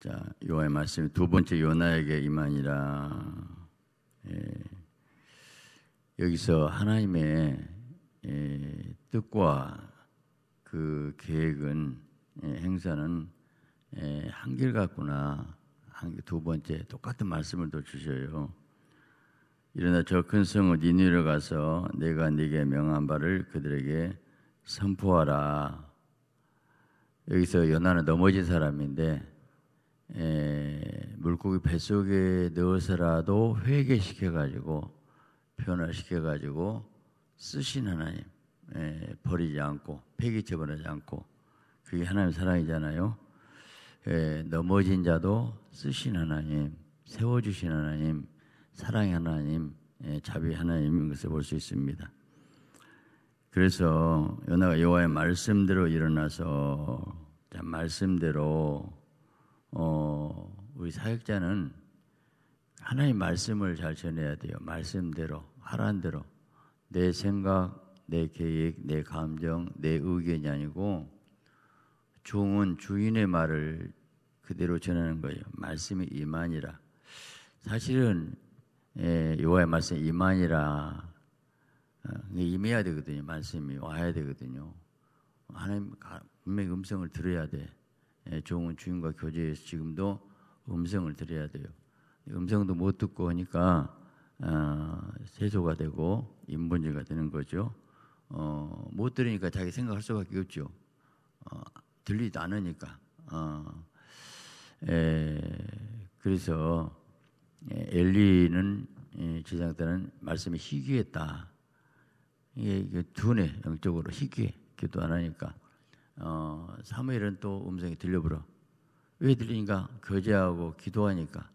자, 요의 말씀 두 번째 요나에게 임하니라. 예, 여기서 하나님의 예, 뜻과 그 계획은 예, 행사는 예, 한결 같구나. 한, 두 번째 똑같은 말씀을 또 주셔요. 일어나 저 큰 성읍 니누로 가서 내가 네게 명한 바를 그들에게 선포하라. 여기서 요나는 넘어진 사람인데 에, 예, 물고기 뱃속에 넣어서라도 회개시켜가지고 변화시켜가지고 쓰신 하나님 에, 예, 버리지 않고 폐기처버리지 않고 그게 하나님의 사랑이잖아요 에, 예, 넘어진 자도 쓰신 하나님 세워주신 하나님 사랑의 하나님 자비 하나님인 것을 볼 수 있습니다 그래서 요나가 여호와의 말씀대로 일어나서 말씀대로 어, 우리 사역자는 하나님 말씀을 잘 전해야 돼요. 말씀대로 하란 대로 내 생각, 내 계획, 내 감정, 내 의견이 아니고 종은 주인의 말을 그대로 전하는 거예요. 말씀이 이만이라. 사실은 예, 요의 말씀 이만이라 어, 임해야 되거든요. 말씀이 와야 되거든요. 하나님 분명히 음성을 들어야 돼. 종은 예, 주인과 교제에서 지금도 음성을 들어야 돼요. 음성도 못 듣고 하니까 어, 세소가 되고 인본제가 되는 거죠. 어, 못 들으니까 자기 생각할 수밖에 없죠. 어, 들리지도 않으니까. 어, 에, 예, 그래서 예, 엘리는 제장 때는 말씀이 희귀했다. 이게, 이게 영적으로 희귀해 기도 안 하니까 어, 사무엘은 또 음성이 들려버려. 왜 들리니까? 교제하고 기도하니까.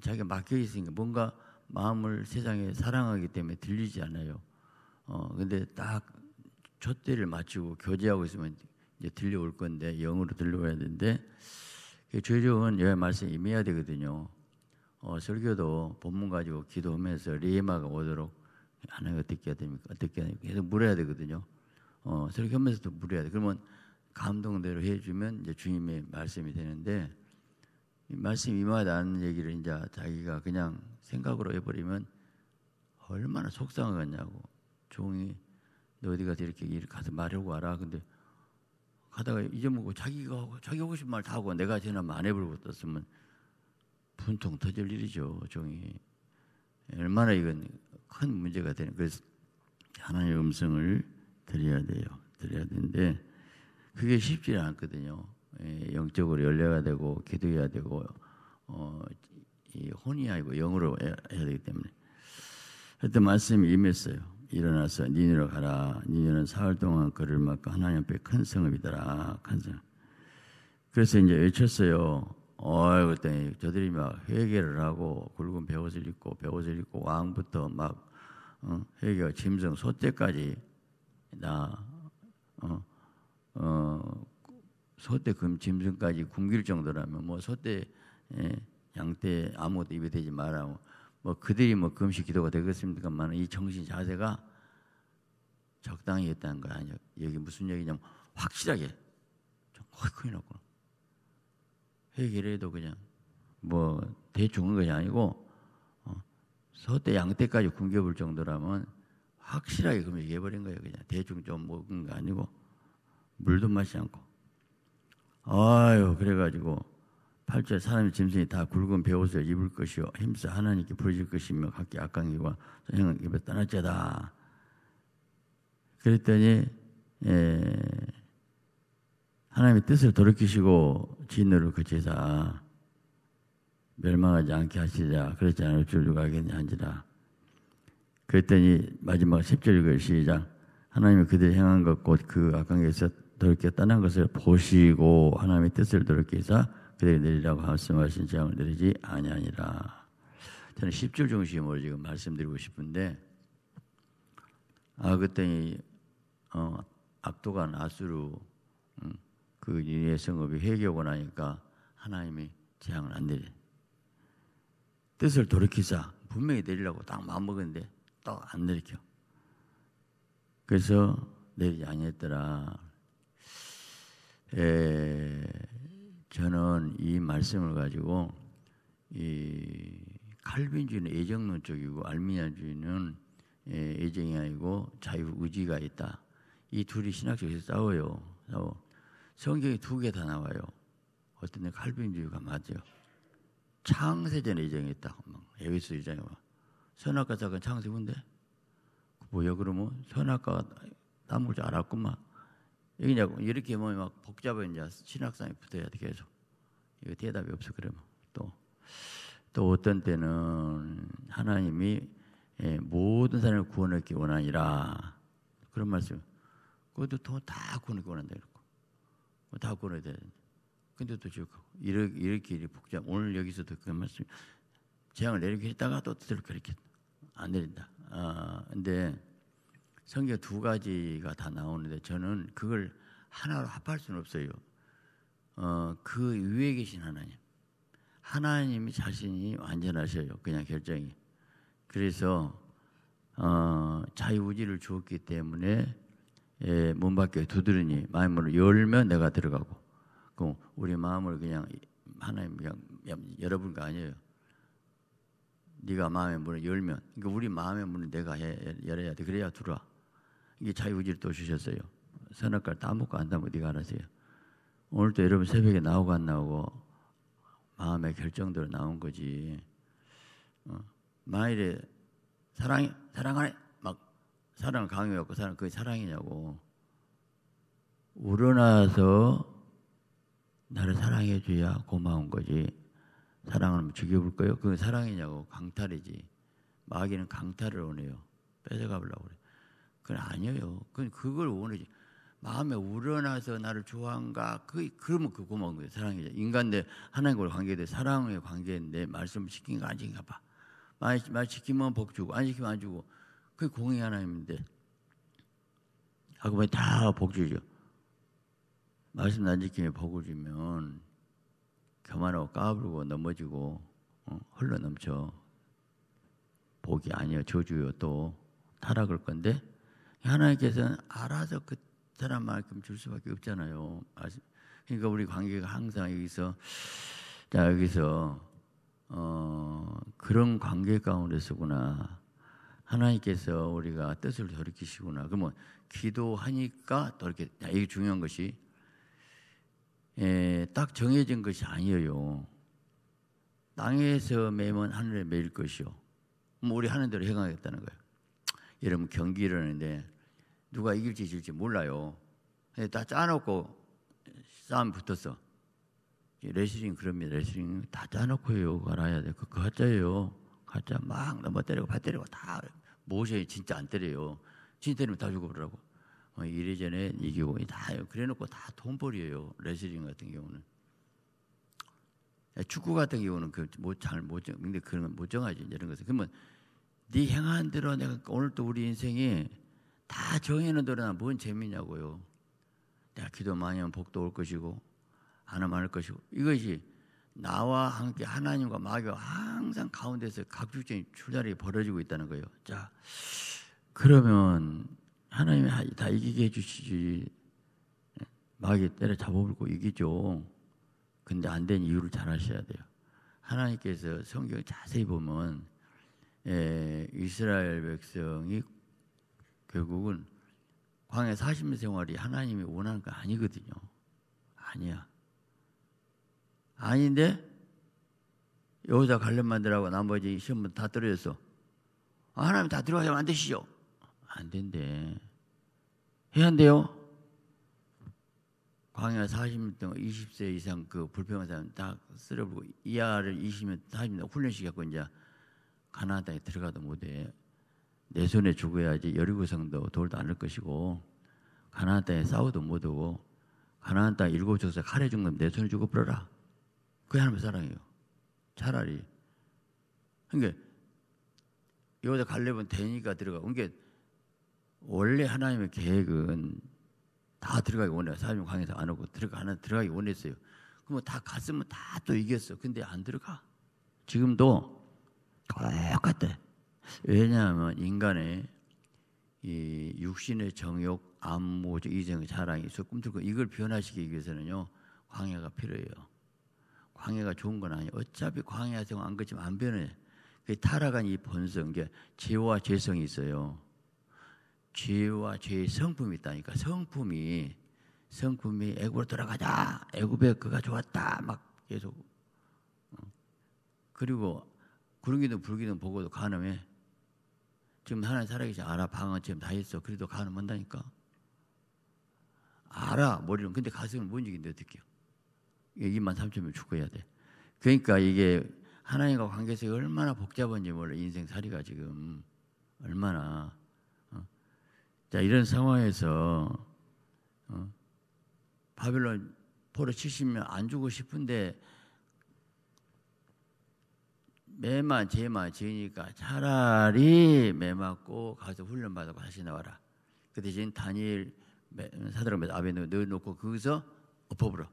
자기가 맡겨 있으니까 뭔가 마음을 세상에 사랑하기 때문에 들리지 않아요. 어, 근데 딱 촛대를 맞추고 교제하고 있으면 이제 들려올 건데 영으로 들려와야 되는데 죄종은 그 여의 말씀이 임해야 되거든요. 어, 설교도 본문 가지고 기도하면서 리에마가 오도록 하나님 어떻게 해야 됩니까? 어떻게 해야 됩니까? 계속 물어야 되거든요. 어, 설교하면서도 물어야 돼. 그러면 감동대로 해주면 이제 주님의 말씀이 되는데 말씀 임하다는 얘기를 이제 자기가 그냥 생각으로 해버리면 얼마나 속상하겠냐고 종이 너 어디 가서 이렇게 일 가서 말하고 와라 근데 가다가 잊어먹고 자기가 하고 자기 하고 싶은 말 다 하고 내가 지나면 안 해버리고 떴으면 분통 터질 일이죠 종이 얼마나 이건 큰 문제가 되는 그래서 하나님의 음성을 드려야 돼요 드려야 되는데 그게 쉽지는 않거든요. 예, 영적으로 열려야 되고 기도해야 되고 어, 혼이 아니고 영으로 해야 되기 때문에 하여튼 말씀이 임했어요. 일어나서 니네로 가라. 니네는 사흘 동안 그를 막고 하나님 앞에 큰 성읍이더라. 큰 성읍. 그래서 이제 외쳤어요. 어이 그때 저들이 막 회개를 하고 굵은 배옷을 입고 배옷을 입고 왕부터 막 어, 회개 와 짐승 소떼까지 나 어, 어, 소떼 금짐승까지 굶길 정도라면 뭐 소떼 예, 양떼 아무것도 입에 대지 말라고 뭐 그들이 뭐 금식 기도가 되겠습니까만 이 정신 자세가 적당히 했다는 거야. 아니 여기 무슨 얘기냐면 확실하게 좀 허이크이 놓고 해개를 해도 그냥 뭐 대충 은 것이 아니고 어, 소떼 양떼까지 굶겨볼 정도라면 확실하게 금식해버린 거예요. 그냥 대충 좀 먹은 거 아니고 물도 마시지 않고. 아유, 그래가지고 팔절에 사람의 짐승이 다 굵은 배옷을 입을 것이요. 힘써 하나님께 부르실 것이며 각기 악강기와 선행은 입에 떠날지다. 그랬더니, 예, 하나님의 뜻을 돌이키시고 진노를 그치사 멸망하지 않게 하시자. 그렇지 않을 줄 누가 알겠냐 한지라. 그랬더니 마지막 10절 읽을 시작. 하나님이 그들 이 행한 것 곧 그 악한 게 있었 더럽겠다는 것을 보시고 하나님의 뜻을 더럽게서그대로 내리라고 말씀하신 재앙을 내리지 아니하니라. 저는 10절 중심으로 지금 말씀드리고 싶은데 아 그때 어, 악도가아수로 음, 그 이의 성읍이 회개하고 나니까 하나님이 재앙을 안 내리. 뜻을 돌이키자 분명히 내리려고 딱 마음먹었는데 딱안 내리켜. 그래서 내리지 아니했더라. 에, 저는 이 말씀을 가지고 이 칼빈주의는 애정론 쪽이고 알미니아주의는 애정이 아니고 자유 의지가 있다. 이 둘이 신학적에서 싸워요. 싸워. 성경이 두 개 다 나와요. 어떤 데 칼빈주의가 맞아요. 창세전 애정이 있다. 음, 에베소 의장이 와. 선악과 작은 창세군데 그 뭐야 그러면 선악과 나무를 알았구만. 여기냐고 이렇게 보면 막 복잡해 이제 신학상에 붙어야 돼 계속 이거 대답이 없어 그러면 또 또 어떤 때는 하나님이 예, 모든 사람을 구원하기 원하니라 그런 말씀 그것도 다 구원하기 원한다 이렇고 다 구원해야 돼 근데 또 지금 이렇게 이렇게, 이렇게 복잡 오늘 여기서도 그 말씀 재앙을 내리게 했다가 또 그렇게 안 내린다 아 근데 성경 두 가지가 다 나오는데 저는 그걸 하나로 합할 수는 없어요. 어, 그 위에 계신 하나님. 하나님이 자신이 완전하셔요. 그냥 결정이. 그래서 어, 자유의지를 주었기 때문에 예, 문 밖에 두드리니 마음을 열면 내가 들어가고 그 우리 마음을 그냥 하나님 그냥 열어본 거 아니에요. 네가 마음의 문을 열면 그러니까 우리 마음의 문을 내가 해, 열어야 돼. 그래야 들어와. 이 자유의지를 또 주셨어요. 선악과를 따먹고 안 따먹고 네가 알아서요. 오늘도 여러분 새벽에 나오고 안 나오고 마음의 결정대로 나온 거지. 어, 만일에 사랑 사랑하네 막 사랑 강요갖고 사랑 그게 사랑이냐고 우러나서 나를 사랑해 줘야 고마운 거지. 사랑하 죽여볼 거요 그건 사랑이냐고 강탈이지. 마귀는 강탈을 오네요. 뺏어가보려고 그래. 그건 아니에요. 그건 그걸 원하지. 마음에 우러나서 나를 좋아한가? 그, 그러면 그거마운 거예요. 사랑이죠. 인간 대 하나님과의 관계 대 사랑의 관계인데 말씀 시킨 거 아닌가 봐. 말, 말 시키면 복 주고, 안 시키면 안 주고. 그게 공의 하나님인데. 하고 보면 다복 주죠. 말씀 안 지키면 복을 주면 교만하고 까불고 넘어지고 어? 흘러 넘쳐. 복이 아니요 저주요 또 타락을 건데 하나님께서는 알아서 그 사람만큼 줄 수밖에 없잖아요. 그러니까 우리 관계가 항상 여기서 자 여기서 어, 그런 관계 가운데서구나. 하나님께서 우리가 뜻을 돌이키시구나. 그러면 기도하니까 이켜 야, 이게 중요한 것이 에, 예, 딱 정해진 것이 아니에요. 땅에서 매면 하늘에 매일 것이요. 뭐 우리 하는 대로 행하겠다는 거예요. 여러분 경기 일어는데 누가 이길지 질지 몰라요. 예, 다 짜놓고 싸움 붙었어. 예, 레슬링 그럽니다. 레슬링 다 짜놓고 요 알아야 돼. 그 가짜예요. 가짜 막 넘어 때리고 발 때리고 다 모세 진짜 안 때려요. 진짜 때리면 다 죽어버리라고. 어, 이래전에 이기고 다 그래놓고 다 돈벌이에요. 레슬링 같은 경우는. 축구 같은 경우는 그잘못 정, 근데 그런 못 정하지 이런 것은. 그러면 네 행한 대로 내가 오늘 또 우리 인생이 다 정해놓으나 뭔 재미냐고요. 내가 기도 많이 하면 복도 올 것이고 안 하면 안 것이고 이것이 나와 함께 하나님과 마귀가 항상 가운데서 각축적인 출혈이 벌어지고 있다는 거예요. 자, 그러면 하나님이 다 이기게 해주시지 마귀 때려잡아버리고 이기죠. 근데 안 된 이유를 잘 아셔야 돼요. 하나님께서 성경을 자세히 보면 예, 이스라엘 백성이 결국은 광야 0년 생활이 하나님이 원하는 거 아니거든요. 아니야. 아닌데 여기서 갈렙 만들라고 나머지 시험은 다 떨어졌어. 아, 하나님 다 들어가시면 안 되시죠? 안 된대. 해야 한대요. 광야 40년 동안 20세 이상 그 불평한 사람 다 쓸어버리고 이하를 20년 40년 훈련시켰고 이제 가나다에 들어가도 못해. 내 손에 죽어야지 여리고성도 돌도 않을 것이고 가나안 땅에 싸워도 못 오고 가나안 땅 일곱 족속 칼에 죽는 내 손에 죽어 버려라. 그게 하나님의 사랑이에요. 차라리. 그러니까 여기서 갈렙은 대니가 들어가 그러니까 원래 하나님의 계획은 다 들어가기 원해요. 사람 이 강에서 안 오고 들어가 하나 들어가기 원했어요. 그러면다 갔으면 다 또 이겼어. 근데 안 들어가. 지금도 똑같아. 왜냐하면 인간의 이 육신의 정욕, 안무, 이정, 자랑, 있어 꿈틀고 이걸 변화시키기 위해서는요 광야가 필요해요. 광야가 좋은 건 아니에요. 어차피 광야성 안 거치면 안 변해. 그 타락한 이 본성, 게 죄와 죄성이 있어요. 죄와 죄의 성품이 있다니까 성품이 성품이 애굽으로 돌아가자. 애굽의 그가 좋았다. 막 계속 어. 그리고 구르기도 불기도 보고도 가늠해. 지금 하나님 살아계시 알아 방언 지금 다 했어 그래도 가는 못다니까 알아 머리는 근데 가슴은 뭔 얘기인데 어떻게요 2만 3천명 죽어야 돼 그러니까 이게 하나님과 관계성이 얼마나 복잡한지 몰라 인생 살이가 지금 얼마나 어. 자 이런 상황에서 어. 바벨론 포로 70명 안 주고 싶은데 매마제마 지으니까 차라리 매 맞고 가서 훈련 받아 다시 나와라. 그 대신 다니엘 사드락에 아베노 넣어놓고 거기서 엎어버려.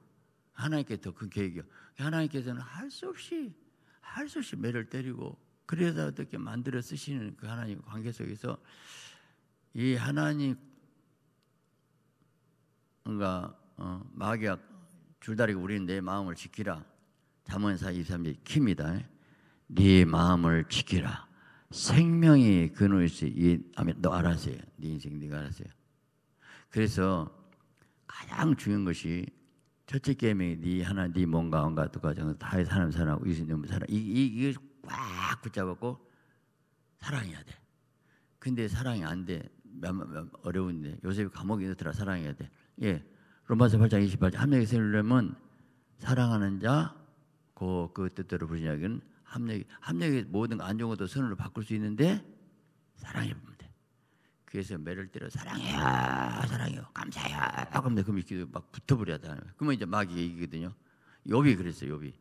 하나님께 더그 계획이요. 하나님께서는 할 수 없이 할 수 없이 매를 때리고 그래서 어떻게 만들어 쓰시는 그 하나님 관계 속에서 이 하나님 그러 어, 마귀와 줄다리고 우리는 내 마음을 지키라. 잠언사 23절 킵니다. 네 마음을 지키라. 생명이 근원이 이 아멘 너 알아세요. 네 인생 네가 알아세요. 그래서 가장 중요한 것이 첫째 계명이 네 하나 네 몸과 온갖 가정 다 사람 사랑하고 이수님 사랑 이이 꽉붙잡고 사랑해야 돼. 근데 사랑이 안 돼. 어려운데 요셉 감옥에 넣더라 사랑해야 돼. 예. 로마서 8장 28절 한 명이 세우려면 사랑하는 자그그 뜻대로 부르냐는 합력, 합력의 모든 안 좋은 것도 선으로 바꿀 수 있는데 사랑해 보면 돼. 그래서 매를 때려 사랑해요, 사랑해요, 감사해요. 감사 그럼 이렇게 막 붙어버려야 그러면 이제 막 얘기거든요. 욕이 그랬어요, 욕이.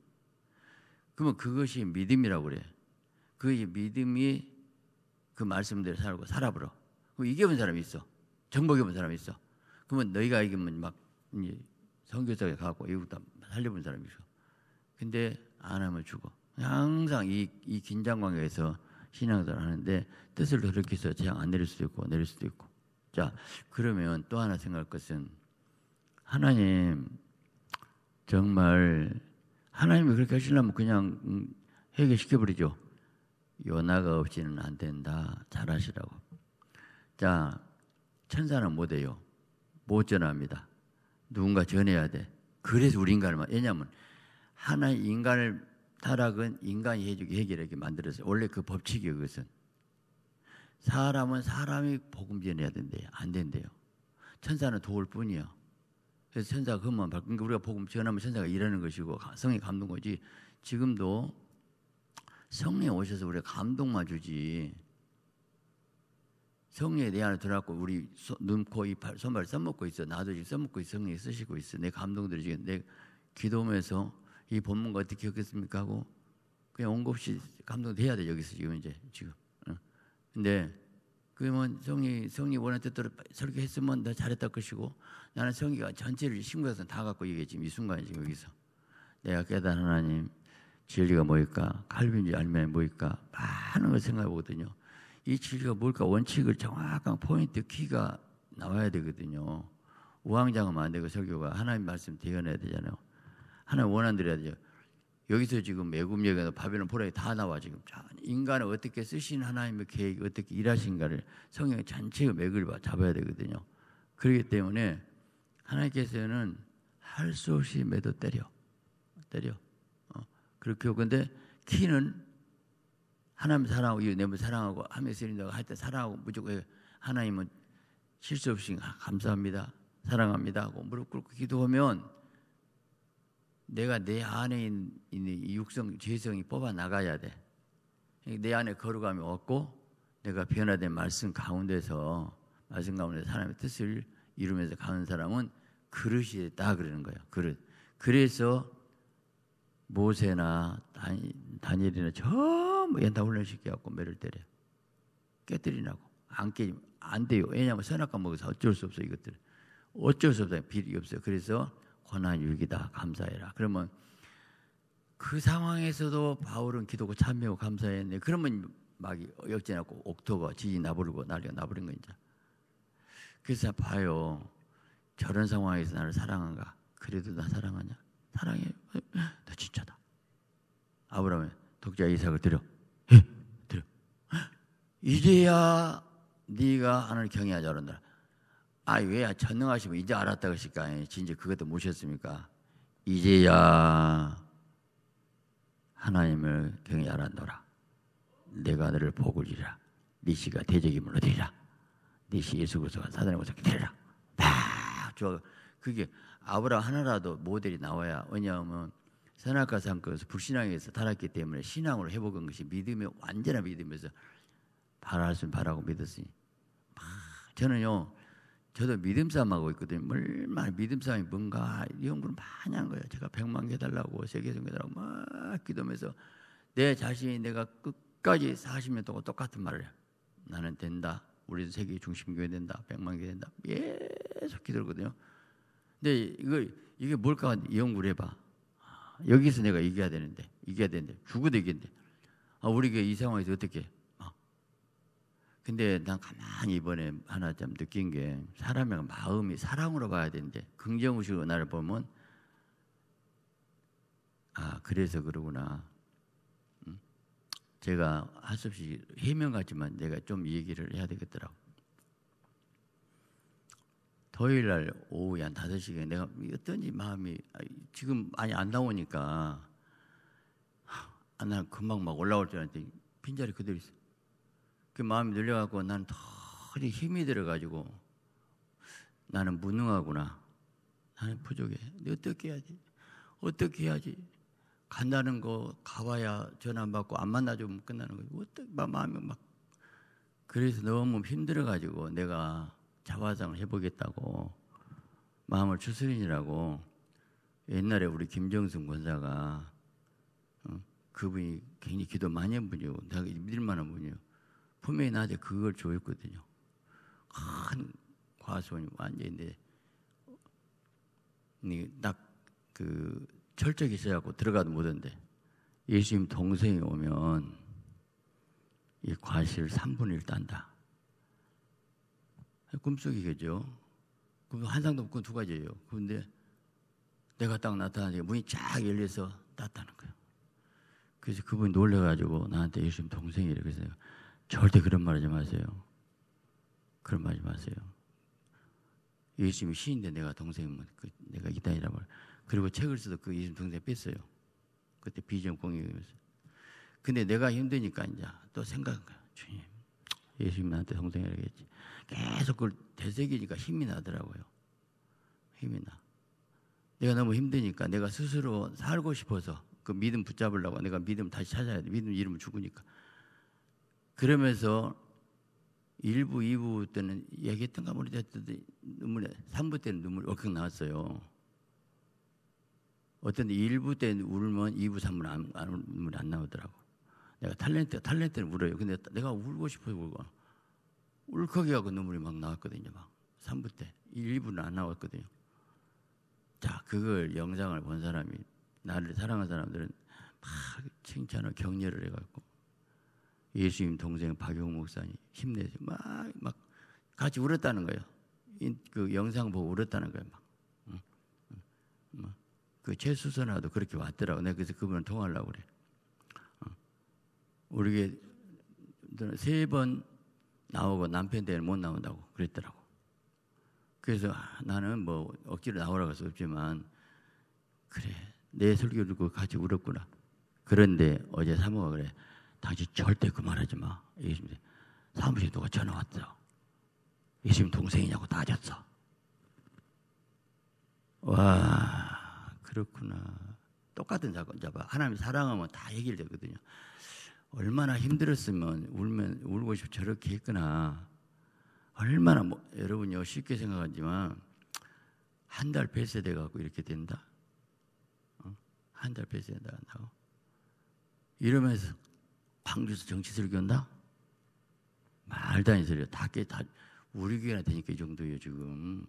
그러면 그것이 믿음이라고 그래. 그 믿음이 그 말씀대로 살고 살아보라. 이겨본 사람이 있어. 정복해본 사람이 있어. 그러면 너희가 이기면 막 이제 성교사에 가고 이것도 살려본 사람이 있어. 근데 안 하면 죽어. 항상 이, 이 긴장 관계에서 신앙생활 하는데 뜻을 돌이켜서 재앙 안 내릴 수도 있고 내릴 수도 있고 자 그러면 또 하나 생각할 것은 하나님 정말 하나님이 그렇게 하시려면 그냥 해결시켜 음, 버리죠 요나가 없이는 안 된다 잘하시라고 자 천사는 못해요 못 전합니다 누군가 전해야 돼 그래서 우리 인간을 왜냐하면 하나 인간을 타락은 인간이 해결하게 만들었어요. 원래 그 법칙이에요, 그것은. 사람은 사람이 복음 전해야 된대요. 안 된대요. 천사는 도울 뿐이요. 그래서 천사가 그만 바 그러니까 우리가 복음 전하면 천사가 일하는 것이고, 성에감는 거지. 지금도 성에 오셔서 우리가 감동만 주지. 성에내 안에 들어왔고 우리 소, 눈, 코, 입, 팔, 손발 써먹고 있어. 나도 지금 써먹고 있어. 성에 쓰시고 있어. 내 감동들이 지금 내 기도하면서 이 본문과 어떻게 겪겠습니까 하고 그냥 온것 없이 감동돼야 돼 여기서 지금 이제 지금. 어. 근데 그러면 뭐 성이 성이 원했던 대로 설교 했으면 나 잘했다 것이고 나는 성이가 전체를 신고해서다 갖고 이게 지금 이 순간이 지금 여기서 내가 깨달은 하나님 진리가 뭘까 갈비인지 알면 뭘까 많은 걸 생각해 보거든요. 이 진리가 뭘까 원칙을 정확한 포인트 키가 나와야 되거든요. 우왕좌왕하면 안 되고 설교가 하나님 말씀 대변해야 되잖아요. 하나님 원한대로 해야 요 여기서 지금 애굽 얘기서 바벨론 포로에 다 나와 지금 인간을 어떻게 쓰신 하나님의 계획 어떻게 일하신가를 성경 전체의 맥을 잡아야 되거든요. 그렇기 때문에 하나님께서는 할 수 없이 매도 때려 때려 어, 그렇게 근데 키는 하나님 사랑하고 내부 사랑하고 하며 쓰린다고 할때 사랑하고 무조건 하나님은 실수 없이 감사합니다 사랑합니다 하고 무릎 꿇고 기도하면 내가 내 안에 있는 이 육성, 죄성이 뽑아 나가야 돼. 그러니까 내 안에 걸어감이 없고 내가 변화된 말씀 가운데서 말씀 가운데 사람의 뜻을 이루면서 가는 사람은 그릇이 있다 그러는 거예요. 그릇. 그래서 모세나 다니엘이나 전부 뭐 옛날 훈련시켜갖고 매를 때려. 깨뜨리라고. 안 깨지면 안 돼요. 왜냐하면 선악과 먹어서 어쩔 수 없어 이것들. 어쩔 수 없어요. 비리 없어요. 그래서 권한 유익이다 감사해라. 그러면 그 상황에서도 바울은 기도고 참여하고 감사했는데 그러면 막 역전하고 옥토가 지지 나부르고 난리가 나버린 거이 그래서 봐요. 저런 상황에서 나를 사랑한가? 그래도 나 사랑하냐? 사랑해. 나 진짜다. 아브라함의 독자 이삭을 드려. 예, 드려. 이제야 네가 하나 경외하자 그런다. 아, 왜 전능하시면 이제 알았다 그러실까? 진짜 그것도 모셨습니까? 이제야 하나님을 경히 알았노라. 내가 너를 복을 주라. 네 씨가 대적임으로 되라네 씨 예수 그리스도가 사단의 무섭게 되라 막 저 그게 아브라함 하나라도 모델이 나와야 왜냐하면 선악과 상권에서 불신앙에서 타락기 때문에 신앙으로 회복한 것이 믿음의 완전한 믿음에서 바랄 수는 바라고 믿었으니 막 아, 저는요 저도 믿음 싸움 하고 있거든요. 얼마나 믿음 싸움이 뭔가 이연구 많이 한 거예요. 제가 백만 개달라고 세계 종교달라고 막 기도하면서 내 자신이 내가 끝까지 40년 동안 똑같은 말을 해요. 나는 된다. 우리 세계 중심교회 된다. 백만 개 된다. 계속 기도거든요. 근데 이거 이게 뭘까 연구를 해봐. 아, 여기서 내가 이겨야 되는데 이겨야 되는데 죽어도 이긴데 아, 우리가 이 상황에서 어떻게 해? 근데 난 가만히 이번에 하나 좀 느낀 게 사람의 마음이 사랑으로 봐야 되는데 긍정의식으로 나를 보면 아 그래서 그러구나 응? 제가 하수없이 해명 같지만 내가 좀 얘기를 해야 되겠더라고 토요일날 오후에 한 5시에 내가 어떤지 마음이 지금 많이 안 나오니까 아, 난 금방 막 올라올 줄 알았더니 빈자리 그대로 있어 그 마음이 눌려갖고 나는 더디 힘이 들어가지고 나는 무능하구나. 나는 부족해. 근데 어떻게 해야지? 어떻게 해야지? 간다는 거 가봐야 전화 안 받고 안 만나주면 끝나는 거지. 어떻게 막 마음이 막 그래서 너무 힘들어가지고 내가 자화상을 해보겠다고 마음을 추스리느라고 옛날에 우리 김정승 권사가 어, 그분이 굉장히 기도 많이 한 분이고 내가 믿을 만한 분이요. 분명히 낮에 그걸 줘아했거든요큰 과수원이 완전히 딱그 철저히 있어갖고 들어가도 못한데 예수님 동생이 오면 이 과실 3분의 1 딴다. 꿈속이겠죠. 그상도 없고 두 가지예요. 그런데 내가 딱 나타나니까 문이 쫙 열려서 땄다는 거예요. 그래서 그분이 놀래가지고 나한테 예수님 동생이래. 그래서 내가 절대 그런 말 하지 마세요. 그런 말 하지 마세요. 예수님이 시인데 내가 동생이면 그 내가 이단이라고 그리고 책을 써도 그예수 동생 뺐어요. 그때 비전 공유면서 근데 내가 힘드니까 이제 또 생각한 거야. 주님 예수님 나한테 동생이라고 했지. 계속 그걸 되새기니까 힘이 나더라고요. 힘이 나. 내가 너무 힘드니까 내가 스스로 살고 싶어서 그 믿음 붙잡으려고 내가 믿음 다시 찾아야 돼. 믿음 이름을 죽으니까. 그러면서 1부, 2부 때는 얘기했던가 모르겠는데 눈물이 3부 때는 눈물이 얼컥 나왔어요. 어떤 데 1부 때 울면 2부, 3부는 안, 안, 눈물이 안 나오더라고. 내가 탤런트, 탤런트는 울어요. 근데 내가 울고 싶어서 울고. 울컥이하고 눈물이 막 나왔거든요. 막 3부 때. 1부는 안 나왔거든요. 자, 그걸 영상을 본 사람이, 나를 사랑한 사람들은 막 칭찬을 격려를 해갖고 예수님 동생 박용 목사님 힘내지 막, 막 같이 울었다는 거예요. 그 영상 보고 울었다는 거예요. 막. 그 최수선아도 그렇게 왔더라고. 내가 그래서 그분을 통하려고 그래. 우리게 세번 나오고 남편 때문에 못 나온다고 그랬더라고. 그래서 아, 나는 뭐 억지로 나오라고 할 수 없지만 그래 내설교 듣고 같이 울었구나. 그런데 어제 사모가 그래 당신 절대 그만하지 마. 예수님 사무실 에 누가 전화 왔어. 예수님 동생이냐고 따졌어. 와 그렇구나. 똑같은 사건 잡아. 하나님 사랑하면 다 해결되거든요. 얼마나 힘들었으면 울면 울고 싶어 저렇게 했구나. 얼마나 뭐, 여러분요 쉽게 생각하지만 한달 폐쇄돼 갖고 이렇게 된다. 어? 한달 폐쇄돼 다고 이러면서 방주에서정치설력 온다? 말도 안 되는 다 깨, 다, 우리 교회나 되니까 이 정도예요, 지금.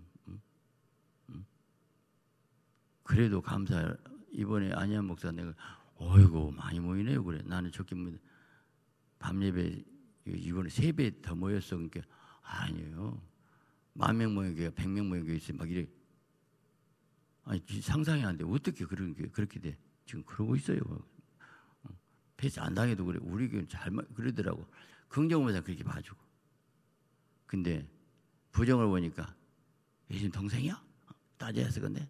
그래도 감사, 이번에 안희한 목사 내가, 어이고, 많이 모이네요. 그래. 나는 적게 모이 밤 예배, 이번에 세 배 더 모였어. 그러니까, 아니에요. 만 명 모인 교회, 백명 모인 교회 있으면 막 이래. 아니, 상상이 안 돼. 어떻게 그런 게, 그렇게 돼. 지금 그러고 있어요. 대체 안 당해도 그래. 우리 교회는 잘 그러더라고. 긍정보다 을 그렇게 봐주고. 근데 부정을 보니까 예수 동생이야? 따져야 쓰근데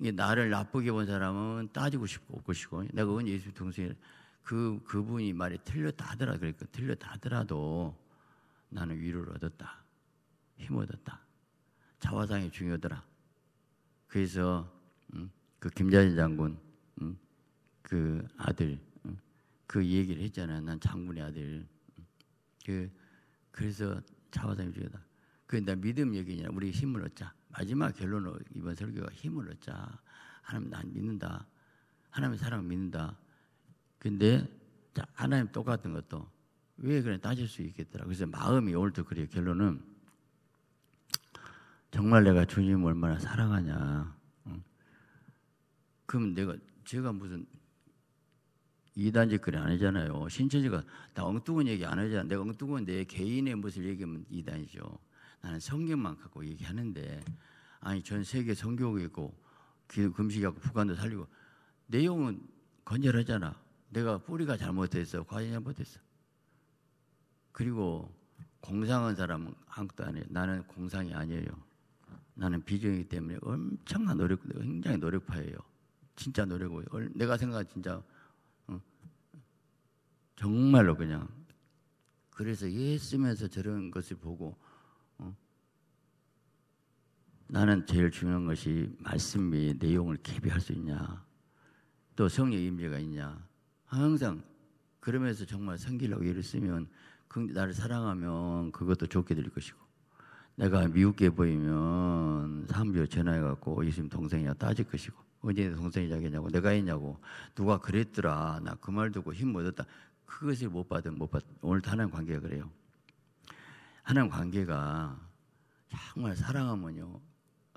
이게 나를 나쁘게 본 사람은 따지고 싶고 올고싶고 내가 그건 예수님 동생이 그 그분이 말이 틀렸다 하더라 그러니까 틀렸다 하더라도 나는 위로를 얻었다. 힘 얻었다. 자화상이 중요하더라. 그래서 음, 그 김자진 장군 음, 그 아들 그 얘기를 했잖아요. 난 장군의 아들. 그 그래서 차화상이 중에다. 그나 믿음 얘기냐. 우리 힘을 얻자. 마지막 결론은 이번 설교가 힘을 얻자. 하나님 난 믿는다. 하나님의 사랑 믿는다. 근데 자, 하나님 똑같은 것도 왜 그래 따질 수 있겠더라. 그래서 마음이 오늘 그래요. 결론은 정말 내가 주님 얼마나 사랑하냐. 응? 그럼 내가 제가 무슨 이단적 글이 아니잖아요. 신천지가 나 엉뚱한 얘기 안 하잖아. 내가 엉뚱한 내 개인의 모습을 얘기하면 이단이죠. 나는 성경만 갖고 얘기하는데 아니 전 세계 성교육 있고 금식하고 북한도 살리고 내용은 건전하잖아 내가 뿌리가 잘못됐어. 과연 잘못됐어. 그리고 공상한 사람은 아무것도 아니에요 나는 공상이 아니에요. 나는 비정이기 때문에 엄청난 노력, 굉장히 노력파예요. 진짜 노력을. 내가 생각한 진짜 정말로 그냥. 그래서 예수님면서 저런 것을 보고 어? 나는 제일 중요한 것이 말씀이 내용을 캐비할 수 있냐 또 성령 임재가 있냐 항상 그러면서 정말 성기라고 예를 쓰면 그 나를 사랑하면 그것도 좋게 될 것이고 내가 미웃게 보이면 삼람 전화해갖고 예수님 동생이야 따질 것이고 언제 동생이 자겠냐고 내가 있냐고 누가 그랬더라 나 그 말 듣고 힘 얻었다 그것을 못 받은 못 받. 오늘도 하나님 관계가 그래요. 하나님 관계가 정말 사랑하면요.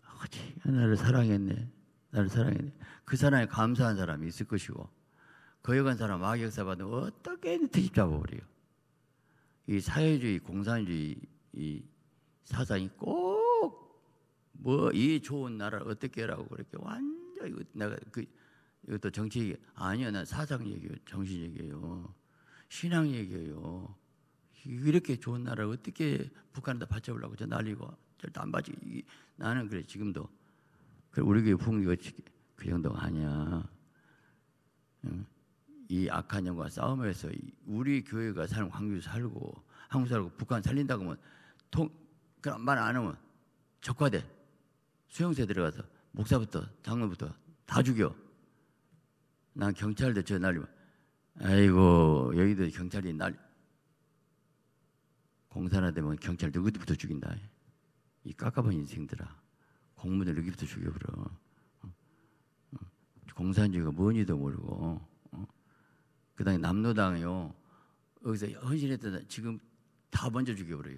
아버 나를 사랑했네. 나를 사랑했네. 그 사랑에 감사한 사람이 있을 것이고 거역한 사람 악역사 받으면 어떻게 뒤집 잡아버려요. 이 사회주의 공산주의 이 사상이 꼭 뭐 이 좋은 나라를 어떻게 라고 그렇게 완전 이거 그 내가 그 이것도 정치 얘기 아니야 나 사상 얘기요 정신 얘기예요 신앙 얘기예요. 이렇게 좋은 나라를 어떻게 북한에다 바쳐보려고 저난리고 절대 안바지 나는 그래 지금도 그래 우리 교회 풍기가그 정도 가 아니야. 응? 이 악한 영과 싸움에서 우리 교회가 사는 황교국 살고 한국 살고 북한 살린다고 하면 통 그런 말 안 하면 적화돼 수용소에 들어가서 목사부터 장로부터 다 죽여. 난 경찰대 저 날리면 아이고 여기도 경찰이 날 공산화 되면 경찰 누구부터 죽인다. 이 깝깝한 인생들아. 공무원 누구부터 죽여버려. 어, 어. 공산주의가 뭔지도 모르고. 어, 그 다음에 남노당이요. 여기서 헌신했던 지금 다 먼저 죽여버려요.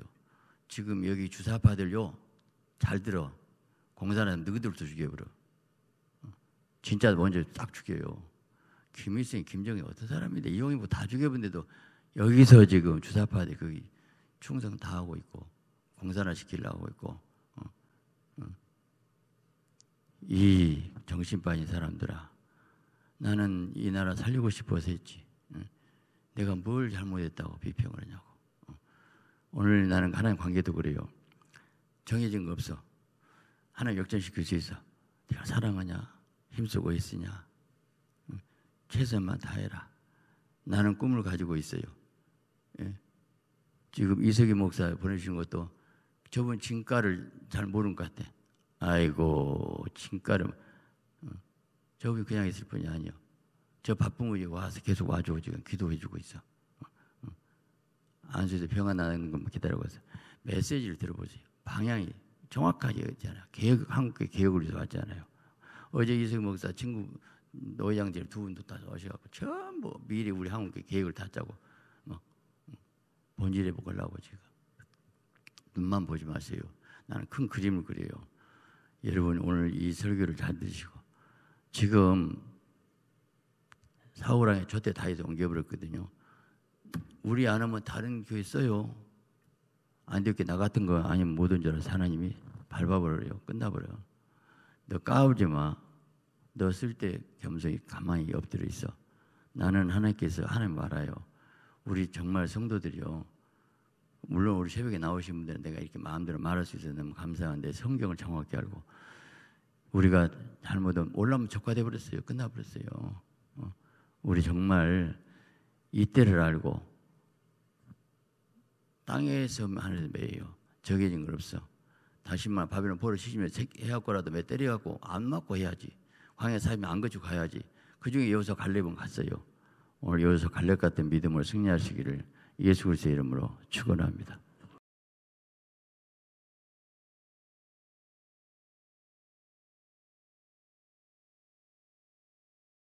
지금 여기 주사파들요. 잘 들어. 공산화 누구들부터 죽여버려. 진짜 먼저 딱 죽여요. 김일성이 김정이 어떤 사람인데 이용이뭐 다 죽여본데도 여기서 지금 주사파들이그 충성 다 하고 있고 공산화 시키려고 하고 있고 어, 어. 이 정신 빠진 사람들아 나는 이 나라 살리고 싶어서 했지 응? 내가 뭘 잘못했다고 비평을 하냐고 어. 오늘 나는 하나님 관계도 그래요 정해진 거 없어 하나님 역전시킬 수 있어 내가 사랑하냐 힘쓰고 있으냐 최선만다 해라. 나는 꿈을 가지고 있어요. 예. 지금 이석희 목사 보내주신 것도 저번 진가를 잘 모르는 것 같아. 아이고, 진가를. 어. 저기 그냥 있을 뿐이 아니요. 저 바쁜 분이 와서 계속 와주고 지금 기도해주고 있어. 어. 어. 안수에서 병안 나는 것만 기다리고 있어. 메시지를 들어보세요. 방향이 정확하게 있잖아요. 개혁, 한국의 개혁을 위해서 왔잖아요. 어제 이승 목사 친구 노회 장를두 분도 다 오셔갖고 전부 미리 우리 한국 계획을 다 짜고 뭐 어, 어. 본질에 보려고 제가 눈만 보지 마세요. 나는 큰 그림을 그려요. 여러분 오늘 이 설교를 잘 들으시고 지금 사우랑의 저때 다이소 옮겨버렸거든요. 우리 안 하면 다른 교회 써요. 안디게나 같은 거 아니면 못든줄 알아서 하나님이 밟아버려요. 끝나버려요. 너 까불지 마. 넣었을 때 겸손히 가만히 엎드려 있어. 나는 하나님께서 하나님 알아요. 우리 정말 성도들이요. 물론 우리 새벽에 나오신 분들은 내가 이렇게 마음대로 말할 수 있어서 너무 감사한데 성경을 정확히 알고 우리가 잘못하면 올라면 오 적화돼 버렸어요. 끝나 버렸어요. 어. 우리 정말 이때를 알고 땅에서 하늘 매예요. 적해진걸 없어. 다시 말 바벨론 포를 시집에 해갖고라도 매 때려갖고 안 맞고 해야지. 광야 삶이 안 가지고 가야지. 그 중에 여호수 갈렙은 갔어요. 오늘 여호수 갈렙 같은 믿음을 승리하시기를 예수 그리스도의 이름으로 축원합니다.